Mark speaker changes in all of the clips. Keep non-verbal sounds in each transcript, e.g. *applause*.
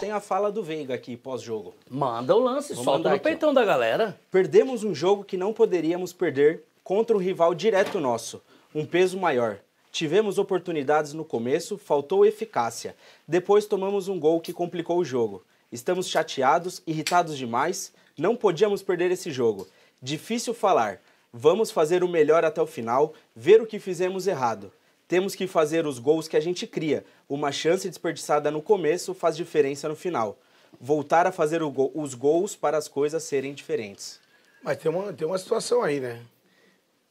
Speaker 1: Tem a fala do Veiga aqui pós-jogo. Manda o lance, Vou solta no peitão da galera. Perdemos um jogo que não poderíamos perder contra um rival direto nosso, um peso maior. Tivemos oportunidades no começo, faltou eficácia. Depois tomamos um gol que complicou o jogo. Estamos chateados, irritados demais. Não podíamos perder esse jogo. Difícil falar. Vamos fazer o melhor até o final, ver o que fizemos errado. Temos que fazer os gols que a gente cria. Uma chance desperdiçada no começo faz diferença no final. Voltar a fazer os gols para as coisas serem diferentes.
Speaker 2: Mas tem uma, tem uma situação aí, né?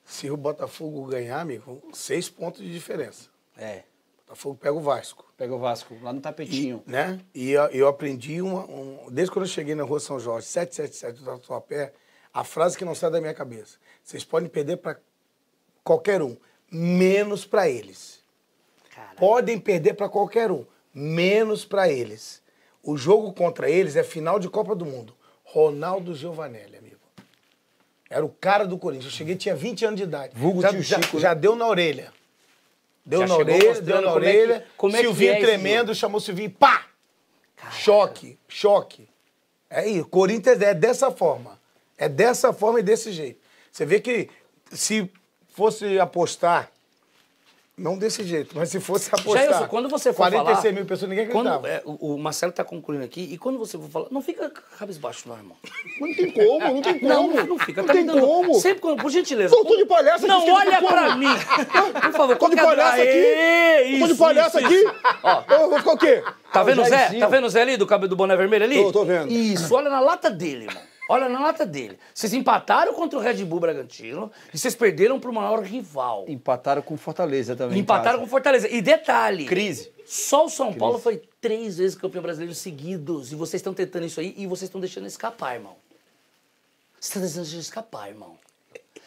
Speaker 2: Se o Botafogo ganhar, amigo, seis pontos de diferença. É. Botafogo pega o Vasco. Pega o Vasco, lá no tapetinho. E, né? E eu, eu aprendi, uma, um, desde quando eu cheguei na Rua São Jorge, 777 do pé a frase que não sai da minha cabeça. Vocês podem perder para qualquer um, menos para eles. Caraca. Podem perder para qualquer um, menos para eles. O jogo contra eles é final de Copa do Mundo. Ronaldo Giovanelli, amigo. Era o cara do Corinthians. Eu cheguei, tinha 20 anos de idade. Vulgo já, tio já, Chico, né? já deu na orelha. Deu já na orelha, deu na orelha. é que, como é Silvinho é tremendo, isso? chamou Silvinho, pá! Caraca. Choque, choque. É isso, Corinthians é dessa forma. É dessa forma e desse jeito. Você vê que se fosse apostar,
Speaker 3: não desse jeito, mas se fosse apostar. Jailson, quando você for 46 falar, mil
Speaker 2: pessoas, ninguém acreditava. Quando,
Speaker 3: é, o Marcelo está concluindo aqui, e quando você for falar, não fica cabisbaixo, não, irmão. Não tem como, não tem *laughs* como. Não, não fica. Não tá tem dando, como. Sempre, quando, por gentileza. Tô, tô de palhaça não, Não olha pra mim. Por favor, tô de palhaça aqui. Isso, tô de palhaça aqui. Ó, eu vou ficar o quê? Tá vendo o Zé? Tá vendo o Zé ali, do cabelo do boné vermelho ali? Tô, tô vendo. Isso, olha na lata dele, irmão. Olha na lata dele. Vocês empataram contra o Red Bull Bragantino e vocês perderam para o maior rival. Empataram com Fortaleza também. Empataram com Fortaleza. E detalhe. Crise. Só o São Crise. Paulo foi três vezes campeão brasileiro seguidos. E vocês estão tentando isso aí e vocês estão deixando escapar, irmão. Vocês estão deixando escapar, irmão.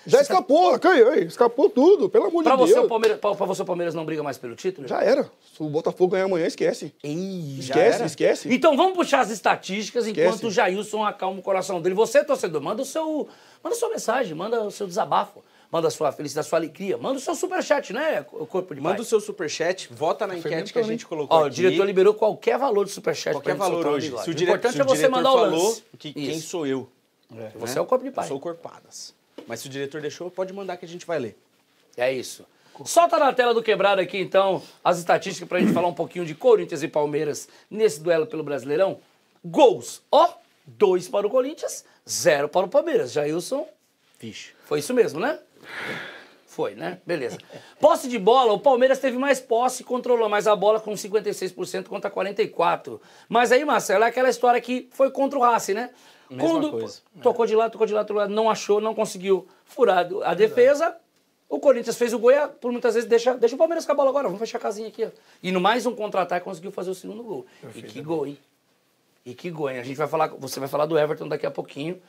Speaker 2: Já escapou, sabe? caiu, escapou tudo, pelo amor pra de você, Deus. O
Speaker 3: Palmeiras, pra, pra você, o Palmeiras não briga mais pelo título? Já era. Se o Botafogo ganhar amanhã, esquece. Ei,
Speaker 1: esquece, esquece.
Speaker 3: Então vamos puxar as estatísticas esquece. enquanto o Jailson acalma o coração dele. Você, torcedor, manda o seu. Manda sua mensagem, manda o seu desabafo manda a sua felicidade, a sua alegria, manda o seu
Speaker 1: superchat, né, o corpo de Manda pai. o seu superchat, vota na enquete que a gente colocou Ó, aqui. o diretor liberou
Speaker 3: qualquer valor
Speaker 1: de superchat. Qualquer valor hoje. Se o, dire... importante é se o é você mandar o lance. que quem sou eu. É. Né? Você né? é o corpo de pai. Eu sou o Corpadas. Mas se o diretor deixou, pode mandar que a gente vai ler. É isso.
Speaker 3: Solta tá na tela do quebrado aqui, então, as estatísticas para a gente falar um pouquinho de Corinthians e Palmeiras nesse duelo pelo Brasileirão. Gols, ó, dois para o Corinthians, zero para o Palmeiras. Jailson, vixe, foi isso mesmo, né? Foi, né? Beleza. *laughs* Posse de bola, o Palmeiras teve mais posse, e controlou mais a bola com 56% contra 44%. Mas aí, Marcelo, é aquela história que foi contra o Racing, né? Mesma Quando coisa. tocou de lado, tocou de lado, tocou de lado, não achou, não conseguiu furar a defesa. O Corinthians fez o Goiá por muitas vezes deixa, deixa o Palmeiras com a bola agora, vamos fechar a casinha aqui. E no mais um contra-ataque conseguiu fazer o segundo gol. E que gol, hein? E que gol, hein? A gente vai falar, você vai falar do Everton daqui a pouquinho.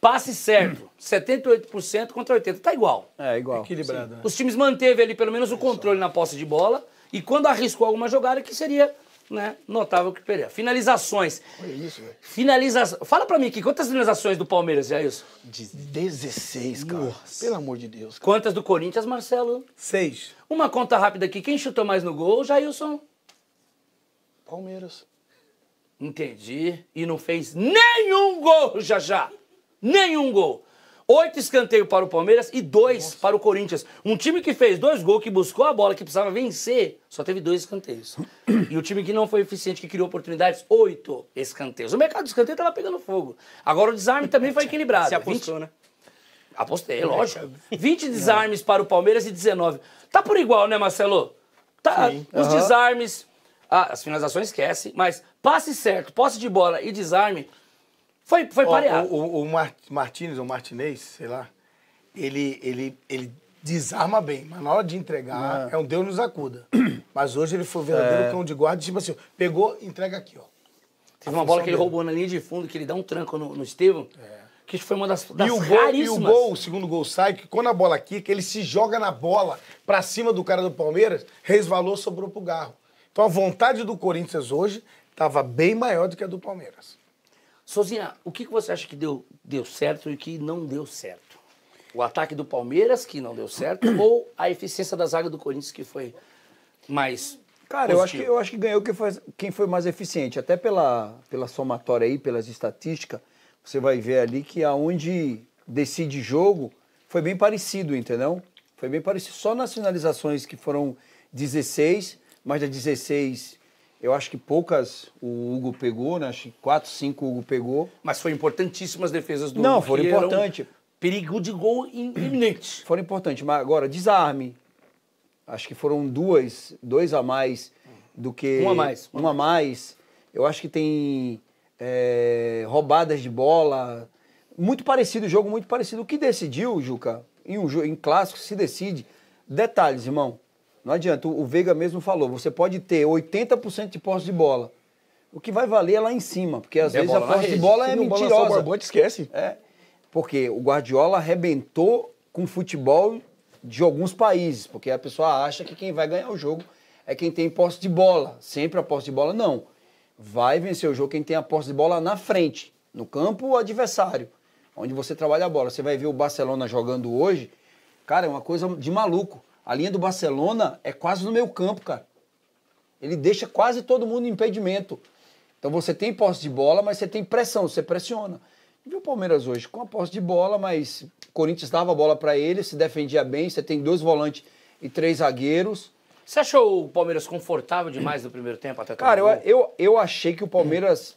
Speaker 3: Passe certo, 78% *clears throat* contra 80%. Tá igual. É, igual. Equilibrado. Né? Os times manteve ali pelo menos o é controle na posse de bola. E quando arriscou alguma jogada, que seria né, notável que Pereira. Finalizações. Olha isso, velho. Fala pra mim aqui, quantas finalizações do Palmeiras, é isso? De 16, cara. Nossa. Pelo amor de Deus. Cara. Quantas do Corinthians, Marcelo? Seis. Uma conta rápida aqui. Quem chutou mais no gol? Jailson. Palmeiras. Entendi. E não fez nenhum gol, já já. Nenhum gol. Oito escanteios para o Palmeiras e dois Nossa. para o Corinthians. Um time que fez dois gols, que buscou a bola, que precisava vencer, só teve dois escanteios. E o time que não foi eficiente, que criou oportunidades, oito escanteios. O mercado de escanteio estava pegando fogo. Agora o desarme também foi *laughs* equilibrado. Você apostou, 20... né? Apostei, *laughs* lógico. 20 desarmes para o Palmeiras e 19. Tá por igual, né, Marcelo? Tá, Sim. os uhum. desarmes, ah, as finalizações esquece, mas passe certo, posse de bola e desarme foi, foi pareado. O, o, o, Mart,
Speaker 2: Martins, ou Martinez, sei lá, ele, ele, ele desarma bem, mas na hora de entregar, é, é um Deus nos acuda. *clears throat* mas hoje ele foi o verdadeiro é. cão de guarda, tipo assim, pegou, entrega aqui, ó. Teve uma bola que dele. ele roubou na linha de fundo, que ele dá um tranco no, no Estevam. É. Que
Speaker 3: foi uma das, das e o gol, raríssimas. E o gol,
Speaker 2: o segundo gol sai, que quando a bola quica, ele se joga na bola pra cima do cara do Palmeiras, resvalou, sobrou pro Garro. Então a vontade do Corinthians hoje
Speaker 3: estava bem maior do que a do Palmeiras. Sozinha, o que, que você acha que deu, deu certo e que não deu certo? O ataque do Palmeiras, que não deu certo, *clears throat* ou a eficiência da zaga do Corinthians, que foi mais. Cara, eu acho, que, eu
Speaker 4: acho que ganhou quem foi, quem foi mais eficiente. Até pela, pela somatória aí, pelas estatísticas, você vai ver ali que aonde decide jogo foi bem parecido, entendeu? Foi bem parecido. Só nas finalizações que foram 16, mas é das 16, eu acho que poucas o Hugo pegou, né? Acho que quatro, cinco o Hugo pegou.
Speaker 3: Mas foram importantíssimas defesas do Não,
Speaker 4: Hugo. Não, foram importantes. Perigo de gol iminente. Foram importantes, mas agora, desarme. Acho que foram duas, dois a mais do que. Uma a mais. Uma a mais. Eu acho que tem é, roubadas de bola. Muito parecido, jogo muito parecido. O que decidiu, Juca, em um em clássico, se decide. Detalhes, irmão. Não adianta, o Veiga mesmo falou, você pode ter 80% de posse de bola. O que vai valer é lá em cima, porque às é vezes a posse de bola é mentirosa. O esquece. É, porque o Guardiola arrebentou com o futebol de alguns países, porque a pessoa acha que quem vai ganhar o jogo é quem tem posse de bola, sempre a posse de bola. Não, vai vencer o jogo quem tem a posse de bola na frente, no campo adversário, onde você trabalha a bola. Você vai ver o Barcelona jogando hoje, cara, é uma coisa de maluco. A linha do Barcelona é quase no meio campo, cara. Ele deixa quase todo mundo em impedimento. Então você tem posse de bola, mas você tem pressão, você pressiona. E o Palmeiras hoje com a posse de bola, mas o Corinthians dava a bola para ele, se defendia bem, você tem dois volantes e
Speaker 3: três zagueiros. Você achou o Palmeiras confortável demais no primeiro tempo até Cara, eu,
Speaker 4: eu, eu achei que o Palmeiras,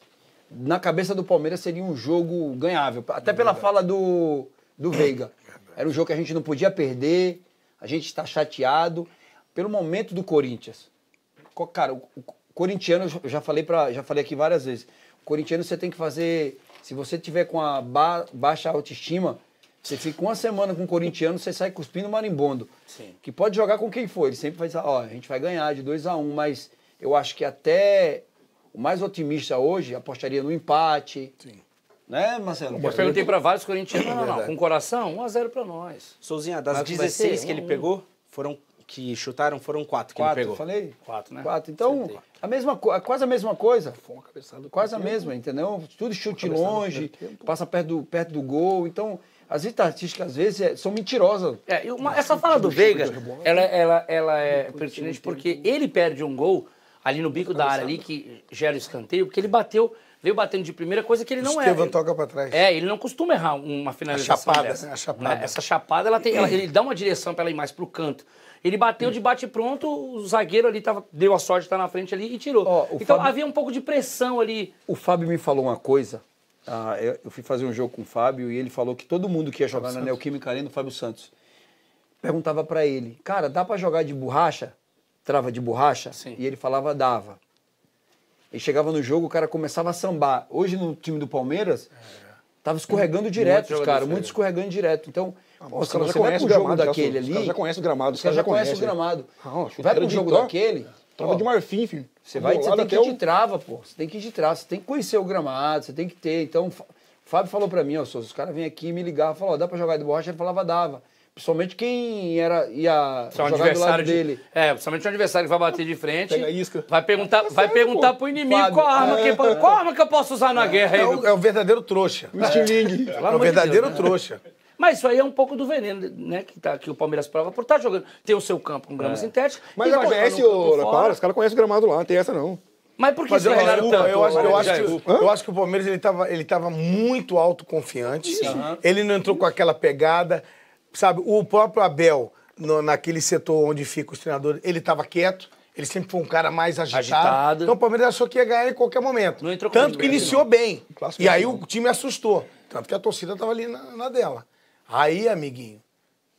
Speaker 4: na cabeça do Palmeiras, seria um jogo ganhável. Até pela fala do, do Veiga. Era um jogo que a gente não podia perder a gente está chateado pelo momento do Corinthians. Cara, o, corintiano, eu já falei, pra, já falei aqui várias vezes, o corintiano você tem que fazer, se você tiver com a ba, baixa autoestima, você fica uma semana com o corintiano, você sai cuspindo marimbondo. Sim. Que pode jogar com quem for. Ele sempre vai dizer, ó, a gente vai ganhar de 2 a 1 um, mas eu acho que até o mais otimista hoje apostaria no empate. Sim.
Speaker 3: Né, Marcelo? Eu perguntei para vários corintianos, não, não, não, com coração, 1x0 para nós.
Speaker 1: Souzinha, das Mas 16 que ele pegou, foram que chutaram foram quatro, quatro que ele pegou. falei? Quatro, né? 4. Então, a mesma, quase a mesma
Speaker 4: coisa. Foi uma cabeçada. Quase a mesma, entendeu? Tudo chute longe, passa perto do, perto do gol. Então, as estatísticas, às vezes, é, são mentirosas.
Speaker 3: É, uma, essa
Speaker 4: fala do Veiga,
Speaker 3: ela, ela, ela é pertinente porque ele perde um gol ali no bico da área, ali, que gera escanteio, porque ele bateu veio batendo de primeira, coisa que ele não Estevam é. Estevam toca para trás. É, ele não costuma errar uma finalização. A chapada, dessa, né? a né? chapada. Né? Essa chapada, ela, tem, ela ele dá uma direção para ela ir mais pro canto. Ele bateu de bate-pronto, o zagueiro ali tava, deu a sorte de estar tá na frente ali e tirou. Oh, então Fábio... havia um pouco de pressão ali. O
Speaker 4: Fábio me falou uma coisa. Ah,
Speaker 3: eu, eu, fui fazer um jogo com o Fábio e
Speaker 4: ele falou que todo mundo que ia jogar Fábio na Neoquímica Arena, o Fábio Santos, perguntava para ele, cara, dá para jogar de borracha? Trava de borracha? Sim. E ele falava, dava. E chegava no jogo, o cara começava a sambar. Hoje no time do Palmeiras, tava escorregando direto, muito cara, muito escorregando direto. Então, ah, os caras já conhecem o jogo gramado, daquele ali. já conhece o gramado, os caras já, conhecem o gramado.
Speaker 1: vai pro jogo daquele.
Speaker 4: Trava de marfim,
Speaker 1: filho. Você vai, você tem que ir de
Speaker 4: trava, pô. Você tem que ir de trava, você tem que conhecer o gramado, você tem que ter. Então, o Fábio falou pra mim, ó, os caras vêm aqui me ligavam, falavam, dá pra jogar de borracha? Ele falava, dava. Principalmente quem era, ia Só um jogar
Speaker 3: do lado de, dele. É, principalmente um adversário que vai bater de frente. Pega isca. Vai perguntar, tá vai sério, perguntar pro inimigo qual arma, é. que, qual arma que eu posso usar na é. guerra. É, o, é o verdadeiro trouxa. *laughs* O É, é o verdadeiro Deus, né? trouxa. Né? Mas isso aí é um pouco do veneno, né? Que, tá, que o Palmeiras prova por estar tá jogando. Tem o seu campo com grama é. sintética. Mas ela conhece, o, para, os caras conhecem o gramado lá, não tem essa não. Mas por que você eu,
Speaker 2: eu, Eu acho, eu, acho que, o Palmeiras ele estava ele tava muito autoconfiante. Sim. Ele não entrou com aquela pegada sabe, o próprio Abel, no, naquele setor onde fica os treinadores, ele estava quieto. Ele sempre foi um cara mais agitado. agitado. Então o Palmeiras achou que ia ganhar em qualquer momento. Não entrou Tanto que iniciou não. bem. Clássico e aí não. o time assustou. Tanto que a torcida estava ali na, na, dela. Aí, amiguinho,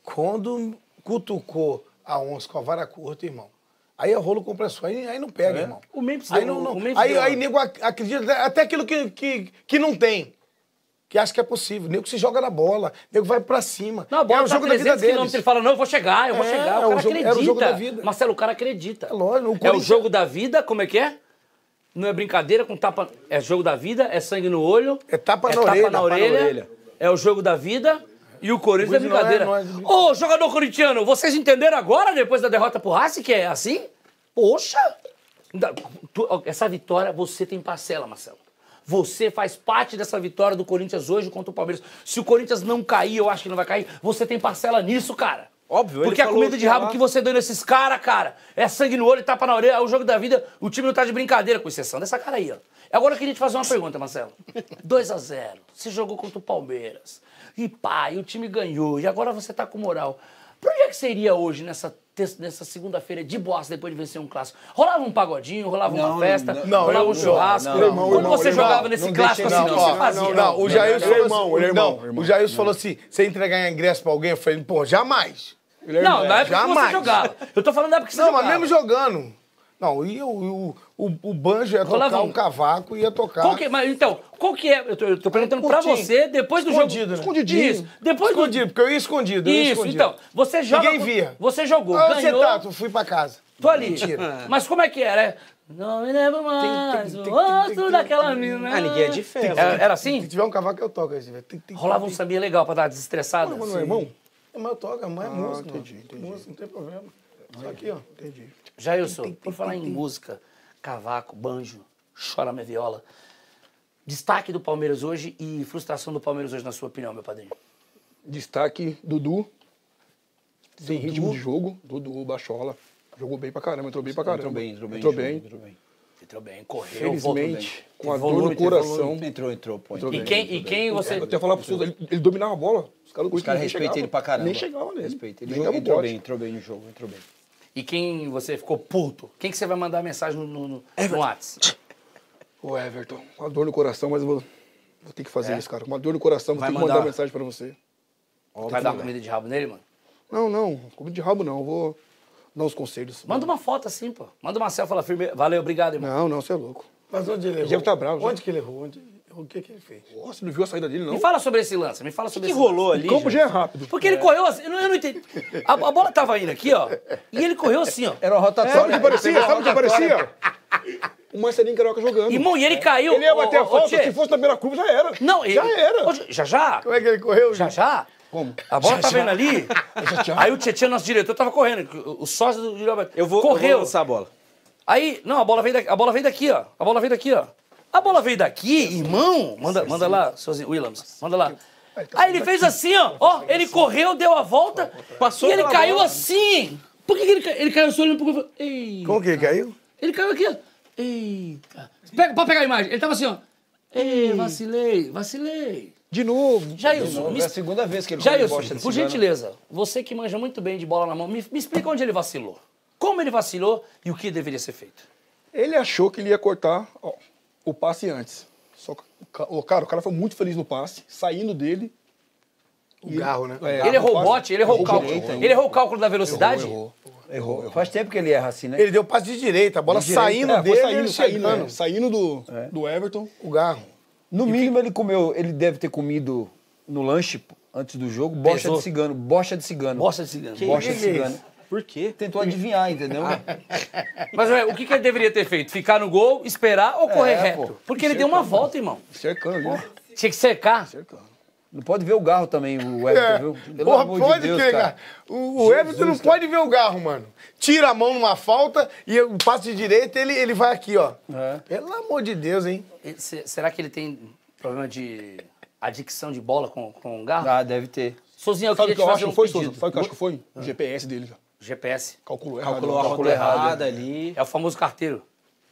Speaker 2: quando cutucou a onça com a vara curta, irmão, aí é rolo compressor. Aí, aí não pega, é? irmão. O Memphis aí, deu, não, não. O Memphis aí, deu. aí nego acredita até aquilo que, que, que não tem que acha que é possível. Nego se joga na bola, nego vai pra cima. Não, a bola é o tá jogo 300 da vida quilômetros, deles. ele
Speaker 3: fala, não, eu vou chegar, eu vou é, chegar. O é cara o jogo, acredita. É o jogo da vida. Marcelo, o cara acredita. É lógico. É o Corinthians... É o jogo da vida, como é que é? Não é brincadeira com tapa... É jogo da vida, é sangue no olho. É tapa, é na, tapa orelha, na, orelha, na orelha. É o jogo da vida. E o Corinthians é, é brincadeira. Ô, oh, jogador corintiano, vocês entenderam agora, depois da derrota pro Racing, que é assim? Poxa! Essa vitória você tem parcela, Marcelo. Você faz parte dessa vitória do Corinthians hoje contra o Palmeiras. Se o Corinthians não cair, eu acho que não vai cair, você tem parcela nisso, cara. Óbvio, Porque a comida de rabo que você deu nesses caras, cara, é sangue no olho, tapa na orelha, é o jogo da vida. O time não tá de brincadeira, com exceção dessa cara aí, ó. Agora eu queria te fazer uma pergunta, Marcelo. 2 *laughs* a 0 Você jogou contra o Palmeiras. E pá, e o time ganhou. E agora você tá com moral. Pra onde é que seria hoje nessa nessa segunda-feira de boas depois de vencer um clássico? Rolava um pagodinho, rolava não, uma festa, não, rolava um churrasco. Não, Quando você irmão, jogava nesse clássico assim, o que você fazia? Não, o Jair falou assim. Irmão, o
Speaker 2: Jair falou assim: você entregar ingresso pra alguém, eu falei, pô, jamais. Não, na época jamais. que você jogava. Eu tô falando da época que você não, jogava. Não, mas mesmo jogando. Não, e o, o, o banjo ia Rolava tocar, um... cavaco cavaco ia tocar. Qual que,
Speaker 3: é, mas, então, qual que é? Eu tô, eu tô perguntando para você depois do escondido, jogo. Né? Escondidinho. Isso. Depois escondido, do... porque eu ia escondido. Eu ia Isso, escondido. então. Você joga. Ninguém via. Você jogou. Ah, você tá, tu fui pra casa. Tô ali. Mentira. *laughs* mas como é que era? Não me lembro mais tem, tem, tem, o rosto daquela mina. Ah, ninguém é de ferro. Né? Era, era, assim? Se tiver um cavaco, eu toco. Rolava um samba legal pra dar desestressada. Não, não, assim? irmão.
Speaker 2: Mas eu toco, a mãe é ah, música. Entendi, entendi. Música, não tem problema. Só aqui, ó. Entendi.
Speaker 3: Jailson, por falar tem, em tem. música, cavaco, banjo, chora minha viola. Destaque do Palmeiras hoje e frustração do Palmeiras hoje, na sua opinião, meu padrinho? Destaque, Dudu. Sem ritmo de jogo, Dudu,
Speaker 4: Bachola. Jogou bem pra caramba, entrou bem pra caramba. Entrou bem, entrou bem. Entrou bem. Entrou
Speaker 3: bem. Entrou bem, correu, Felizmente, com a volume, dor no coração.
Speaker 4: Entrou, entrou, pô. Entrou e bem, quem, entrou e bem.
Speaker 3: quem você... Eu até falar pro Souza, ele, ele,
Speaker 4: dominava a bola. Os caras, respeitam ele pra caramba. Nem chegava né? Respeita. Ele, ele entrou, entrou bem, entrou bem no jogo, entrou bem.
Speaker 3: E quem você ficou puto? Quem que você vai mandar mensagem no, no, no, WhatsApp?
Speaker 2: O Everton, com a dor no coração, mas eu vou, vou ter que fazer é? isso, cara. Com a dor no coração, vou vai ter que mandar, mensagem
Speaker 3: pra você. vai dar mandar. comida de rabo nele, mano?
Speaker 2: Não, não. Comida de rabo não. Eu vou dar uns conselhos. Manda
Speaker 3: mano. uma foto assim, pô. Manda uma selfie, fala firme. Valeu, obrigado, irmão. Não, não, você é louco. Mas onde ele errou? Ele deve tá bravo. Onde já. que ele errou? Onde... O que, que ele fez? Nossa, não viu a saída dele, não? Me fala sobre esse lance, me fala sobre isso. O que rolou ali. O campo já é rápido. Porque é. ele correu assim, eu não, entendi. A, a, bola tava indo aqui, ó, e ele correu assim, ó. Era uma rotatória. Sabe o que parecia? Sabe o que parecia?
Speaker 1: o Marcelinho Carioca jogando. Irmão, e ele caiu. Ele ia bater a falta, se
Speaker 3: fosse na primeira curva, já era. Não, ele... Já era. já, já. Como é que ele correu? Já, já. Como? A bola já, tava já. ali. *laughs* Já, já. Aí o Tietchan, nosso diretor, tava correndo. O sócio do diretor. Eu vou, correu. eu vou lançar a bola. Aí, não, a bola vem daqui, a bola veio daqui, ó. A bola veio daqui, ó. A bola veio daqui, irmão. Manda, manda lá, sozinho, Williams, manda lá. Aí ele fez assim, ó. ó ele correu, deu a volta. Passou e ele caiu assim. Por que, que ele, caiu? ele caiu só olhando pro Eita.
Speaker 2: Como que ele caiu?
Speaker 3: Ele caiu aqui, ó. Eita. Pega, pode pegar a imagem. Ele tava assim, ó. Ei, vacilei, vacilei. De novo. Jailson. De Me... É a segunda vez que ele Jailson, bosta por gentileza, você que manja muito bem de bola na mão, me, me explica onde ele vacilou. Como ele vacilou e o que deveria ser feito.
Speaker 4: Ele achou que ele ia cortar. Ó, o passe antes. Só que, cara, o cara foi muito feliz no passe, saindo dele. O e
Speaker 3: garro,
Speaker 2: né? É, ele errou o bote, ele errou o cálculo. Né? ele errou
Speaker 3: o cálculo da velocidade? Errou,
Speaker 4: errou, errou, errou, Faz tempo que ele erra assim, né? Ele deu passe de direita, a bola de saindo é, dele, saindo, saindo, é. saindo do, é. do Everton. O garro. No e mínimo, que... ele comeu, ele deve ter comido no lanche antes do jogo, bocha Pesou. de cigano, bocha de cigano. Bocha de cigano. Que bocha que de cigano.
Speaker 1: Por quê?
Speaker 3: Tentou adivinhar, entendeu? Ah. *laughs* Mas ué, o que, que ele deveria ter feito? Ficar no gol, esperar ou é, correr é, reto? Pô. Porque ele cercando, deu uma volta, irmão. Cercando, né? Tinha que cercar. Cercando. Não pode ver o garro também, o Everton, é. viu? Pelo Porra, amor pode de Deus, cara.
Speaker 2: O, o Everton não cara.
Speaker 3: pode ver o garro, mano.
Speaker 2: Tira a mão numa falta e o passe de direita, ele, ele vai aqui, ó. É. Pelo amor de
Speaker 3: Deus, hein? será que ele tem problema de adicção de bola com, com o garro? Ah, deve ter. Sozinho, eu Sabe queria que eu te fazer acho um que foi, sozinho. Sabe o que eu acho que foi? O GPS dele, já. GPS. Calculou errado. Calculou né? ali. É o famoso carteiro.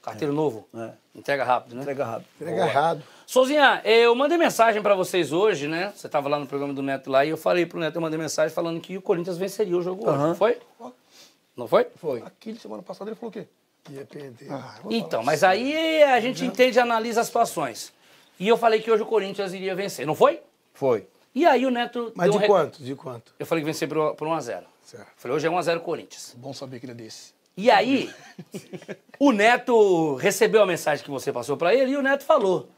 Speaker 3: Carteiro é. novo. É. Entrega rápido, né? Entrega rápido. Entrega Boa. errado. Sozinha, eu mandei mensagem para vocês hoje, né? Você estava lá no programa do Neto lá e eu falei pro Neto, eu mandei mensagem falando que o Corinthians venceria o jogo hoje. Não foi? Não foi? Foi. Aqui, semana passada, ele falou o quê?
Speaker 2: Que ia perder. Ah,
Speaker 3: então, mas assim. aí a gente entende e analisa as situações. E eu falei que hoje o Corinthians iria vencer, não foi? Foi. E aí o Neto. Mas de um... quanto? De quanto? Eu falei que vencer por, por 1x0. Certo. Falei, hoje é 1x0 Corinthians. Bom saber que ele é desse. E aí, o Neto recebeu a mensagem que você passou para ele e o Neto falou: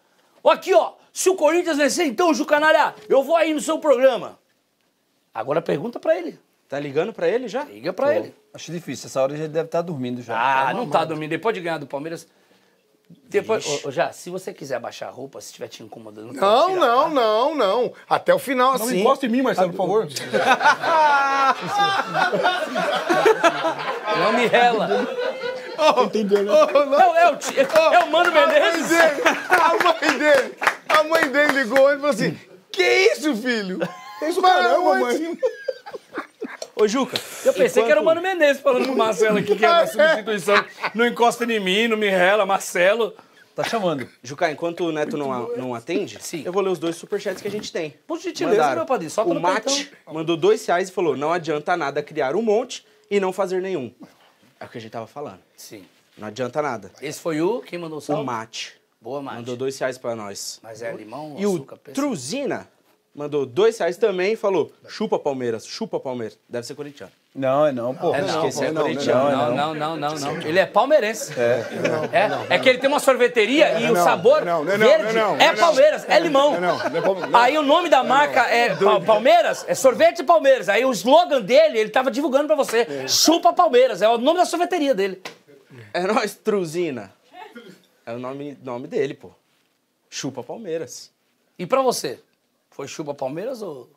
Speaker 3: Aqui, ó, se o Corinthians vencer, então, Canalha, eu vou aí no seu programa. Agora pergunta para ele. Tá ligando para ele já? Liga para ele. Acho difícil, essa hora ele deve estar tá dormindo já. Ah, tá não tá dormindo. Depois de ganhar do Palmeiras, depois, já, se você quiser baixar a roupa, se estiver te incomodando.
Speaker 2: Não, tirar, não, tá? não, não. Até o final, não
Speaker 3: assim. Não encosta
Speaker 1: em mim, Marcelo, por favor. não me rela. Oh, Entendeu, né? Oh, não. é o, oh, é o Mano Menezes.
Speaker 2: A mãe dele, a mãe dele, a mãe dele ligou e falou assim, que isso, filho? É isso, caramba, é, mãe.
Speaker 3: Ô, Juca, eu pensei Enquanto... que era o Mano Menezes falando com o Marcelo aqui, que é a *laughs* é.
Speaker 1: substituição. Não encosta em mim, não me rela, Marcelo. Tá chamando. Juca, enquanto o Neto não, não atende, Sim. eu vou ler os dois superchats que a gente tem.
Speaker 3: Por gentileza, meu padrinho,
Speaker 1: só O Mate mandou dois reais e falou: não adianta nada criar um monte e não fazer nenhum. É o que a gente tava falando. Sim. Não adianta nada. Esse foi o quem mandou o salve? O Mate. Boa, Mate. Mandou dois reais pra nós. Mas é limão, ou açúcar, E o Truzina mandou dois reais também e falou: chupa Palmeiras, chupa Palmeiras. Deve ser corintiano. Não, é não, pô. É, não, esqueci, é não, né? corintiano. É não, não,
Speaker 3: não, não, não. Ele é palmeirense. É. É, é que ele tem uma sorveteria é e o sabor verde é Palmeiras, é, é limão. Aí o nome da marca é Palmeiras, é sorvete Palmeiras. Aí o slogan dele, ele tava divulgando pra você: chupa Palmeiras.
Speaker 1: É o nome da sorveteria dele. É nós, Truzina. É o nome, nome dele, pô. Chupa Palmeiras. E pra você? Foi chuva Palmeiras ou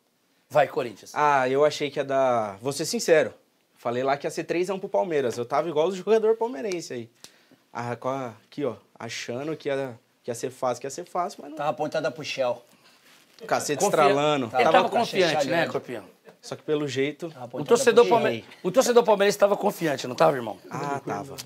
Speaker 1: vai Corinthians? Ah, eu achei que ia dar. Vou ser sincero. Falei lá que ia ser 3x1 pro Palmeiras. Eu tava igual o jogador palmeirense aí. Ah, aqui, ó. Achando que ia, que ia ser fácil, que ia ser fácil, mas não. Tava apontada pro Shell. Cacete Confia... estralando. Ele tava, tava confiante, né, né? campeão? Só que pelo jeito. O torcedor, palme... o torcedor palmeirense tava
Speaker 3: confiante, não tava, irmão? Ah, tava.